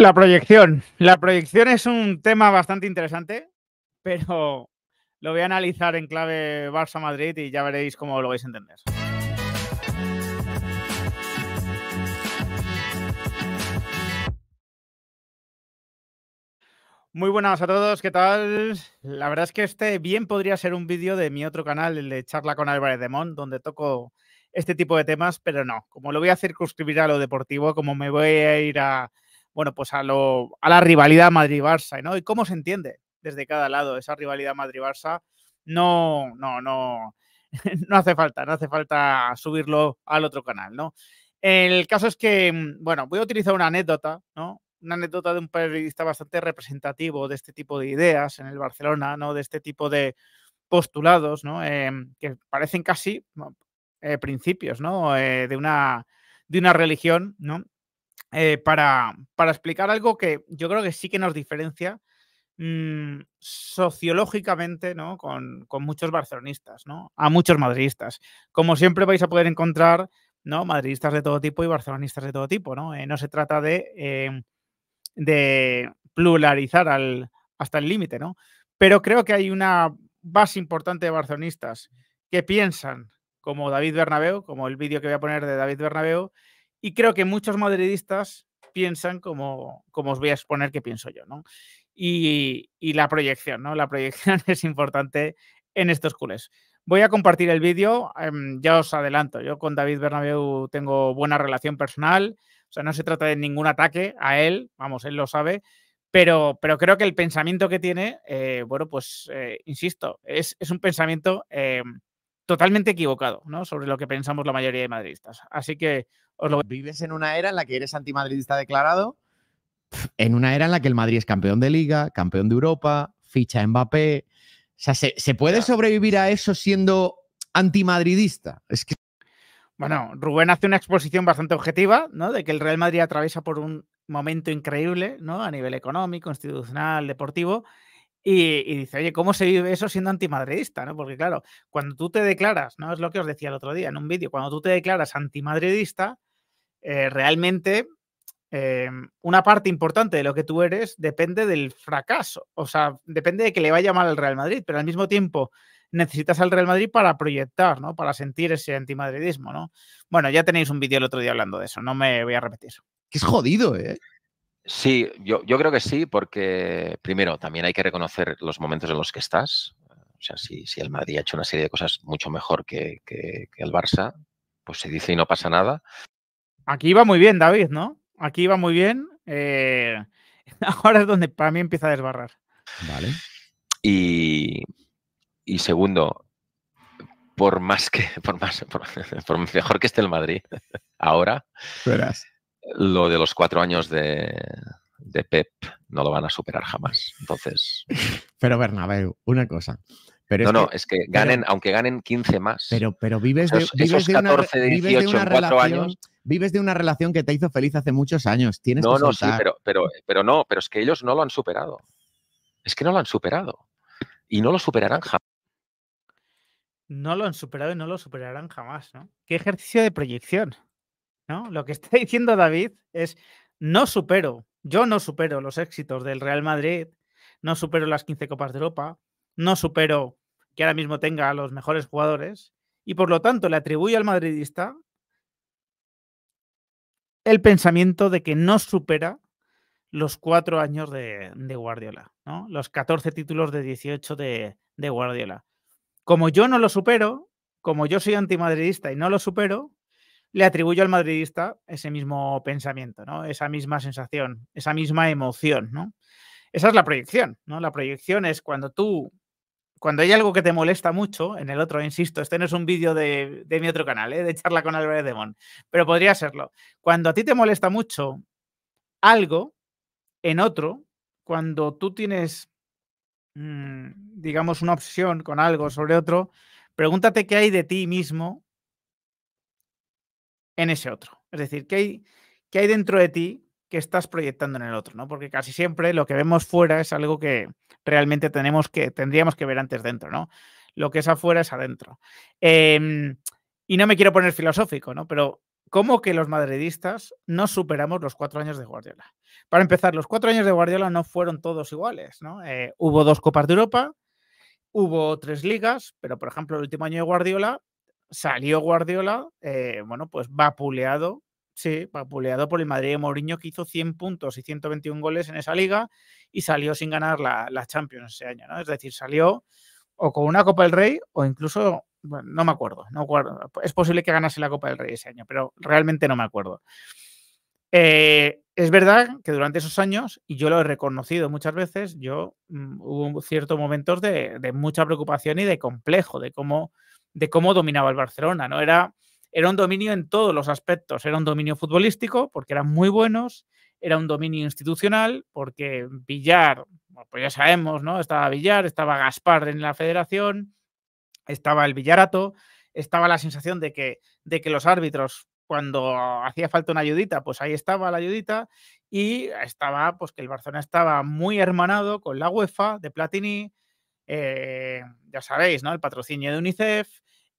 La proyección. La proyección es un tema bastante interesante, pero lo voy a analizar en clave Barça Madrid y ya veréis cómo lo vais a entender. Muy buenas a todos, ¿qué tal? La verdad es que este bien podría ser un vídeo de mi otro canal, el de Charla con Álvarez de donde toco este tipo de temas, pero no. Como lo voy a circunscribir a lo deportivo, como me voy a ir a bueno, pues a, lo, a la rivalidad Madrid-Barça, ¿no? Y cómo se entiende desde cada lado esa rivalidad Madrid-Barça. No, no, no, no hace falta, no hace falta subirlo al otro canal, ¿no? El caso es que, mm, bueno, voy a utilizar una anécdota, ¿no? Una anécdota de un periodista bastante representativo de este tipo de ideas en el Barcelona, ¿no? De este tipo de postulados, ¿no? Em, que parecen casi eh, principios, ¿no? Eh, de, una, de una religión, ¿no? Eh, para, explicar algo que yo creo que sí que nos diferencia mm, sociológicamente ¿no? Con, muchos barcelonistas, ¿no? a muchos madridistas. Como siempre vais a poder encontrar ¿no? madridistas de todo tipo y barcelonistas de todo tipo. No, eh, no se trata de, em, de pluralizar hasta el límite, ¿no? pero creo que hay una base importante de barcelonistas que piensan como David Bernabeu, como el vídeo que voy a poner de David Bernabeu, y creo que muchos madridistas piensan como, como os voy a exponer que pienso yo, ¿no? Y, la proyección, ¿no? La proyección es importante en estos culés. Voy a compartir el vídeo, em, ya os adelanto, yo con David Bernabeu tengo buena relación personal, o sea, no se trata de ningún ataque a él, vamos, él lo sabe, pero, pero creo que el pensamiento que tiene, eh, bueno, pues, eh, insisto, es, es, un pensamiento em, totalmente equivocado, ¿no? Sobre lo que pensamos la mayoría de madridistas. Así que Vives en una era en la que eres antimadridista declarado, en una era en la que el Madrid es campeón de liga, campeón de Europa, ficha Mbappé. O sea, ¿se, puede sobrevivir a eso siendo antimadridista? Es que... Bueno, Rubén hace una exposición bastante objetiva, ¿no? De que el Real Madrid atraviesa por un momento increíble, ¿no? A nivel económico, institucional, deportivo. Y, y, dice, oye, ¿cómo se vive eso siendo antimadridista? ¿no? Porque claro, cuando tú te declaras, ¿no? Es lo que os decía el otro día en un vídeo, cuando tú te declaras antimadridista, eh, realmente em, una parte importante de lo que tú eres depende del fracaso, o sea, depende de que le vaya mal al Real Madrid, pero al mismo tiempo necesitas al Real Madrid para proyectar, ¿no? Para sentir ese antimadridismo, ¿no? Bueno, ya tenéis un vídeo el otro día hablando de eso, no me voy a repetir. Que es jodido, ¿eh? Sí, yo, creo que sí, porque primero también hay que reconocer los momentos en los que estás. O sea, si, el Madrid ha hecho una serie de cosas mucho mejor que el Barça, pues se dice y no pasa nada. Aquí va muy bien, David, ¿no? Aquí va muy bien. Eh, ahora es donde para mí empieza a desbarrar. Vale. Y, y segundo, por más que, por más, por, mejor que esté el Madrid ahora, lo de los cuatro años de, Pep no lo van a superar jamás. Entonces. Pero Bernabéu, una cosa no, no, es que ganen, aunque ganen 15 más. Pero, pero vives, de, 14, de una, 18 relación, años. Vives de una relación que te hizo feliz hace muchos años. Tienes no, no, sí, pero, pero, no, pero es que ellos no lo han superado. Es que no lo han superado. Y no lo superarán jamás. No lo han superado y no lo superarán jamás, ¿no? Qué ejercicio de proyección, ¿no? Lo que está diciendo David es, no supero, yo no supero los éxitos del Real Madrid, no supero las 15 Copas de Europa, no supero que ahora mismo tenga a los mejores jugadores y por lo tanto le atribuye al madridista el pensamiento de que no supera los cuatro años de, Guardiola, los 14 títulos de 18 de, Guardiola. Como yo no lo supero, como yo soy antimadridista y no lo supero, le atribuyo al madridista ese mismo pensamiento, ¿no? esa misma sensación, esa misma emoción. ¿no? Esa es la proyección. ¿no? La proyección es cuando tú cuando hay algo que te molesta mucho, en el otro, insisto, este no es un vídeo de, mi otro canal, ¿eh? de charla con Álvarez Demón, pero podría serlo. Cuando a ti te molesta mucho algo en otro, cuando tú tienes, mm, digamos, una obsesión con algo sobre otro, pregúntate qué hay de ti mismo en ese otro. Es decir, qué hay, qué hay dentro de ti que estás proyectando en el otro, ¿no? Porque casi siempre lo que vemos fuera es algo que realmente tenemos que, tendríamos que ver antes dentro, ¿no? Lo que es afuera es adentro. Em, y no me quiero poner filosófico, ¿no? Pero ¿cómo que los madridistas no superamos los cuatro años de Guardiola? Para empezar, los cuatro años de Guardiola no fueron todos iguales, ¿no? Eh, hubo dos Copas de Europa, hubo tres ligas, pero por ejemplo el último año de Guardiola salió Guardiola, eh, bueno, pues vapuleado Sí, papuleado por el Madrid de Mourinho que hizo 100 puntos y 121 goles en esa liga y salió sin ganar la, Champions ese año, ¿no? Es decir, salió o con una Copa del Rey o incluso, bueno, no me acuerdo, no acuerdo. Es posible que ganase la Copa del Rey ese año, pero realmente no me acuerdo. Eh, es verdad que durante esos años, y yo lo he reconocido muchas veces, yo mm, hubo ciertos momentos de, de, mucha preocupación y de complejo de cómo, de cómo dominaba el Barcelona, ¿no? Era era un dominio en todos los aspectos. Era un dominio futbolístico, porque eran muy buenos. Era un dominio institucional, porque Villar, pues ya sabemos, ¿no? Estaba Villar, estaba Gaspar en la federación, estaba el Villarato, estaba la sensación de que, de que los árbitros, cuando hacía falta una ayudita, pues ahí estaba la ayudita. Y estaba, pues que el Barcelona estaba muy hermanado con la UEFA de Platini, eh, ya sabéis, ¿no? El patrocinio de UNICEF,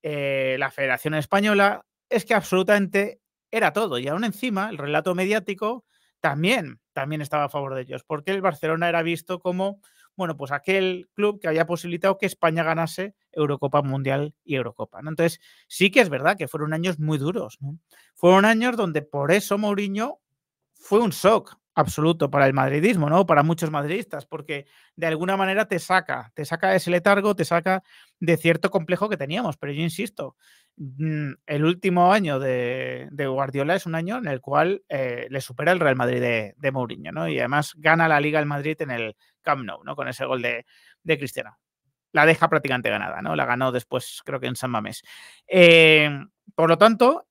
eh, la Federación Española, es que absolutamente era todo. Y aún encima, el relato mediático también, también estaba a favor de ellos, porque el Barcelona era visto como, bueno, pues aquel club que había posibilitado que España ganase Eurocopa Mundial y Eurocopa. Entonces, sí que es verdad que fueron años muy duros. Fueron años donde por eso Mourinho fue un shock absoluto para el madridismo, ¿no? Para muchos madridistas, porque de alguna manera te saca, te saca de ese letargo, te saca de cierto complejo que teníamos. Pero yo insisto, mm, el último año de, Guardiola es un año en el cual eh, le supera el Real Madrid de, Mourinho, ¿no? Y además gana la Liga del Madrid en el Camp Nou, ¿no? Con ese gol de, de Cristiano. La deja prácticamente ganada, ¿no? La ganó después, creo que en San Mamés. Eh, por lo tanto,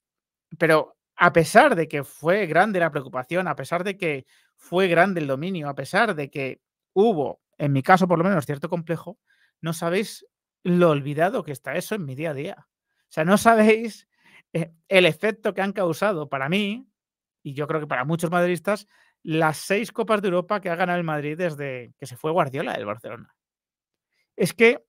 pero a pesar de que fue grande la preocupación, a pesar de que fue grande el dominio, a pesar de que hubo, en mi caso por lo menos, cierto complejo, no sabéis lo olvidado que está eso en mi día a día. O sea, no sabéis eh, el efecto que han causado para mí, y yo creo que para muchos madridistas, las seis Copas de Europa que ha ganado el Madrid desde que se fue Guardiola del Barcelona. Es que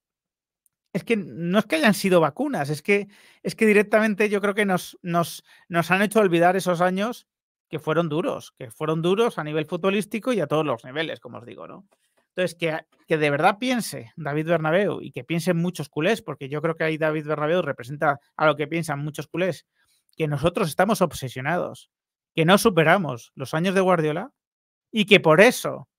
es que no es que hayan sido vacunas, es que, es que directamente yo creo que nos, nos, nos han hecho olvidar esos años que fueron duros, que fueron duros a nivel futbolístico y a todos los niveles, como os digo, ¿no? Entonces, que, que de verdad piense David Bernabeu y que piensen muchos culés, porque yo creo que ahí David Bernabeu representa a lo que piensan muchos culés, que nosotros estamos obsesionados, que no superamos los años de Guardiola y que por eso,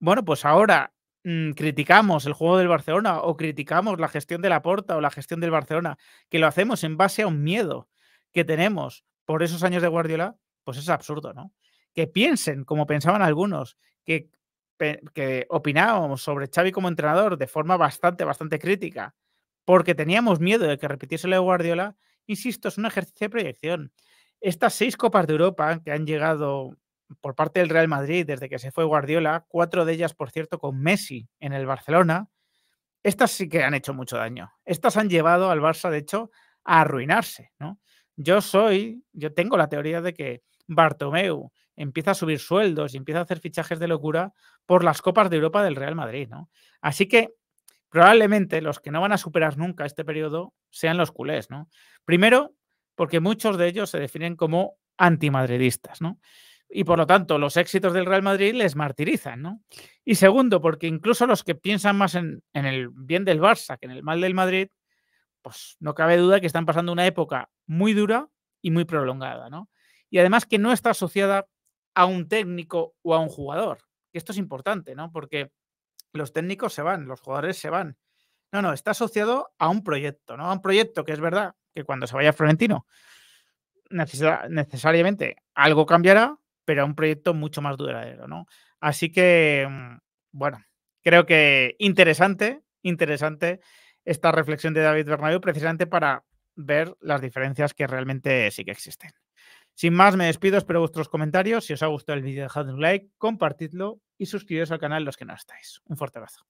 bueno, pues ahora Mm, criticamos el juego del Barcelona o criticamos la gestión de la Porta o la gestión del Barcelona, que lo hacemos en base a un miedo que tenemos por esos años de Guardiola, pues es absurdo, ¿no? Que piensen, como pensaban algunos, que, que opinábamos sobre Xavi como entrenador de forma bastante, bastante crítica, porque teníamos miedo de que repitiese lo de Guardiola, insisto, es un ejercicio de proyección. Estas seis copas de Europa que han llegado por parte del Real Madrid desde que se fue Guardiola, cuatro de ellas, por cierto, con Messi en el Barcelona, estas sí que han hecho mucho daño. Estas han llevado al Barça, de hecho, a arruinarse. ¿no? Yo soy, yo tengo la teoría de que Bartomeu empieza a subir sueldos y empieza a hacer fichajes de locura por las Copas de Europa del Real Madrid. ¿no? Así que probablemente los que no van a superar nunca este periodo sean los culés. ¿no? Primero, porque muchos de ellos se definen como antimadridistas. ¿no? y por lo tanto los éxitos del Real Madrid les martirizan, ¿no? Y segundo, porque incluso los que piensan más en, el bien del Barça que en el mal del Madrid, pues no cabe duda que están pasando una época muy dura y muy prolongada, ¿no? Y además que no está asociada a un técnico o a un jugador. Esto es importante, ¿no? Porque los técnicos se van, los jugadores se van. No, no, está asociado a un proyecto, ¿no? A un proyecto que es verdad que cuando se vaya Florentino necesariamente algo cambiará, pero a un proyecto mucho más duradero, ¿no? Así que, mm, bueno, creo que interesante, interesante esta reflexión de David Bernabéu precisamente para ver las diferencias que realmente sí que existen. Sin más, me despido, espero vuestros comentarios. Si os ha gustado el vídeo, dejad un like, compartidlo y suscribiros al canal los que no estáis. Un fuerte abrazo.